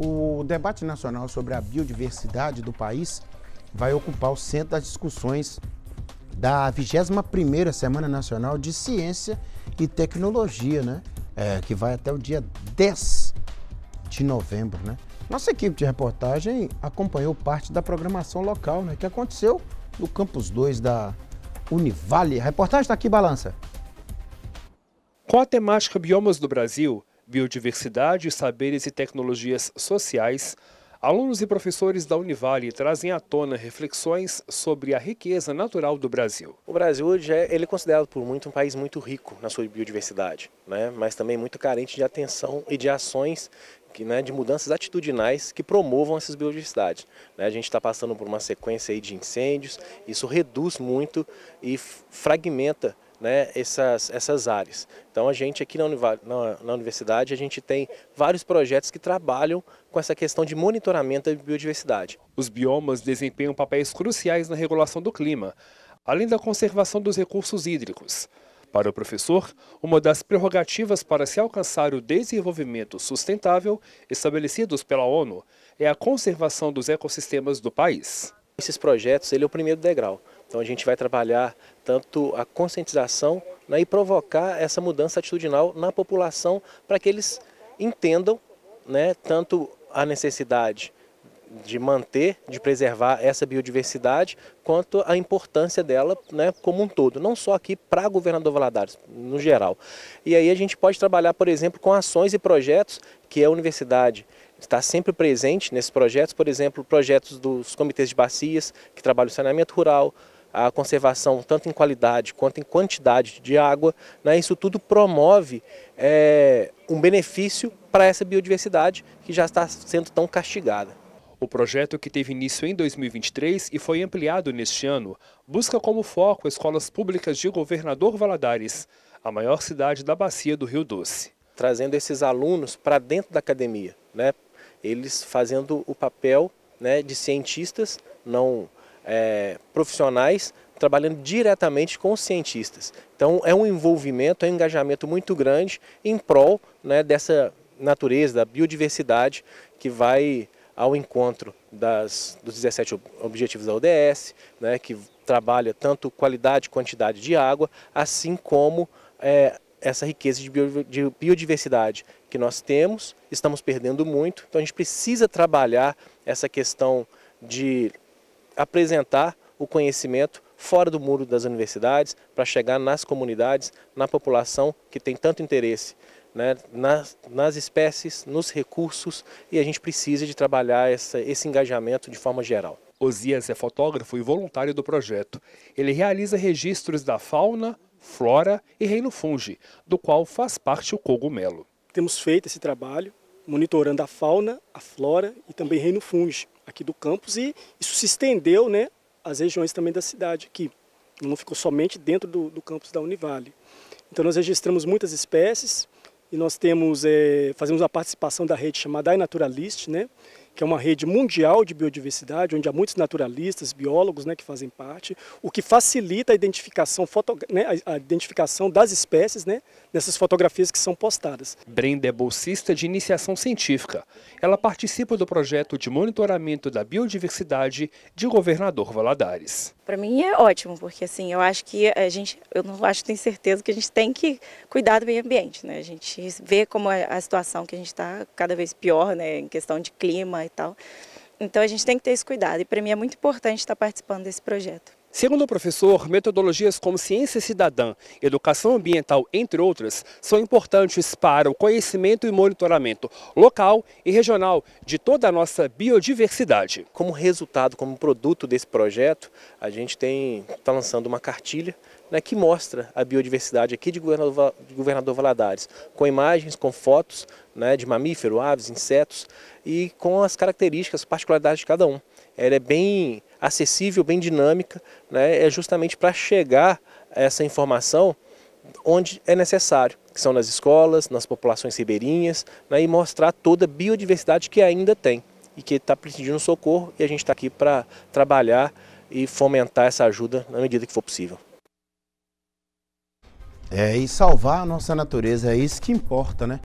O debate nacional sobre a biodiversidade do país vai ocupar o centro das discussões da 21ª Semana Nacional de Ciência e Tecnologia, né? É, que vai até o dia 10 de novembro, né? Nossa equipe de reportagem acompanhou parte da programação local, né? Que aconteceu no Campus 2 da Univale. A reportagem está aqui, Balança. Com a temática Biomas do Brasil, biodiversidade, saberes e tecnologias sociais, alunos e professores da Univale trazem à tona reflexões sobre a riqueza natural do Brasil. O Brasil hoje é, ele é considerado por muito um país muito rico na sua biodiversidade, né? mas também muito carente de atenção e de ações que, né, de mudanças atitudinais que promovam essas biodiversidades. Né, a gente está passando por uma sequência de incêndios, isso reduz muito e fragmenta né, essas, essas áreas. Então a gente aqui na, na, na, universidade a gente tem vários projetos que trabalham com essa questão de monitoramento da biodiversidade. Os biomas desempenham papéis cruciais na regulação do clima, além da conservação dos recursos hídricos. Para o professor, uma das prerrogativas para se alcançar o desenvolvimento sustentável estabelecidos pela ONU é a conservação dos ecossistemas do país. Esses projetos, ele é o primeiro degrau. Então a gente vai trabalhar tanto a conscientização né, e provocar essa mudança atitudinal na população para que eles entendam né, tanto a necessidade de manter, de preservar essa biodiversidade, quanto a importância dela né, como um todo, não só aqui para governador Valadares, no geral. E aí a gente pode trabalhar, por exemplo, com ações e projetos que a universidade está sempre presente nesses projetos, por exemplo, projetos dos comitês de bacias, que trabalham o saneamento rural, a conservação tanto em qualidade quanto em quantidade de água, né, isso tudo promove é, um benefício para essa biodiversidade que já está sendo tão castigada. O projeto, que teve início em 2023 e foi ampliado neste ano, busca como foco escolas públicas de Governador Valadares, a maior cidade da bacia do Rio Doce. Trazendo esses alunos para dentro da academia, né? eles fazendo o papel né, de cientistas, não é, profissionais trabalhando diretamente com cientistas. Então é um envolvimento, é um engajamento muito grande em prol né, dessa natureza, da biodiversidade que vai ao encontro das, dos 17 objetivos da ODS, né, que trabalha tanto qualidade e quantidade de água, assim como é, essa riqueza de biodiversidade que nós temos, estamos perdendo muito, então a gente precisa trabalhar essa questão de apresentar o conhecimento fora do muro das universidades, para chegar nas comunidades, na população que tem tanto interesse, né, nas, nas, espécies, nos recursos, e a gente precisa de trabalhar essa, esse engajamento de forma geral. Osias é fotógrafo e voluntário do projeto. Ele realiza registros da fauna, flora e reino funge, do qual faz parte o cogumelo. Temos feito esse trabalho monitorando a fauna, a flora e também reino funge aqui do campus e isso se estendeu né, às regiões também da cidade aqui. Não ficou somente dentro do, do campus da Univale. Então nós registramos muitas espécies e nós temos, é, fazemos a participação da rede chamada iNaturalist, né, que é uma rede mundial de biodiversidade, onde há muitos naturalistas, biólogos né, que fazem parte, o que facilita a identificação, foto, né, a identificação das espécies né, nessas fotografias que são postadas. Brenda é bolsista de iniciação científica. Ela participa do projeto de monitoramento da biodiversidade de Governador Valadares. Para mim é ótimo, porque assim, eu acho que a gente, eu não acho, tenho certeza que a gente tem que cuidar do meio ambiente, né? A gente vê como é a situação que a gente está cada vez pior, né, em questão de clima, e tal. Então a gente tem que ter esse cuidado e para mim é muito importante estar participando desse projeto. Segundo o professor, metodologias como ciência cidadã, educação ambiental, entre outras, são importantes para o conhecimento e monitoramento local e regional de toda a nossa biodiversidade. Como resultado, como produto desse projeto, a gente está lançando uma cartilha né, que mostra a biodiversidade aqui de Governador, de Governador Valadares, com imagens, com fotos né, de mamífero, aves, insetos e com as características, particularidades de cada um. Ela é bem acessível, bem dinâmica, né, é justamente para chegar a essa informação onde é necessário, que são nas escolas, nas populações ribeirinhas, né, e mostrar toda a biodiversidade que ainda tem e que está precisando socorro e a gente está aqui para trabalhar e fomentar essa ajuda na medida que for possível. É, e salvar a nossa natureza, é isso que importa, né?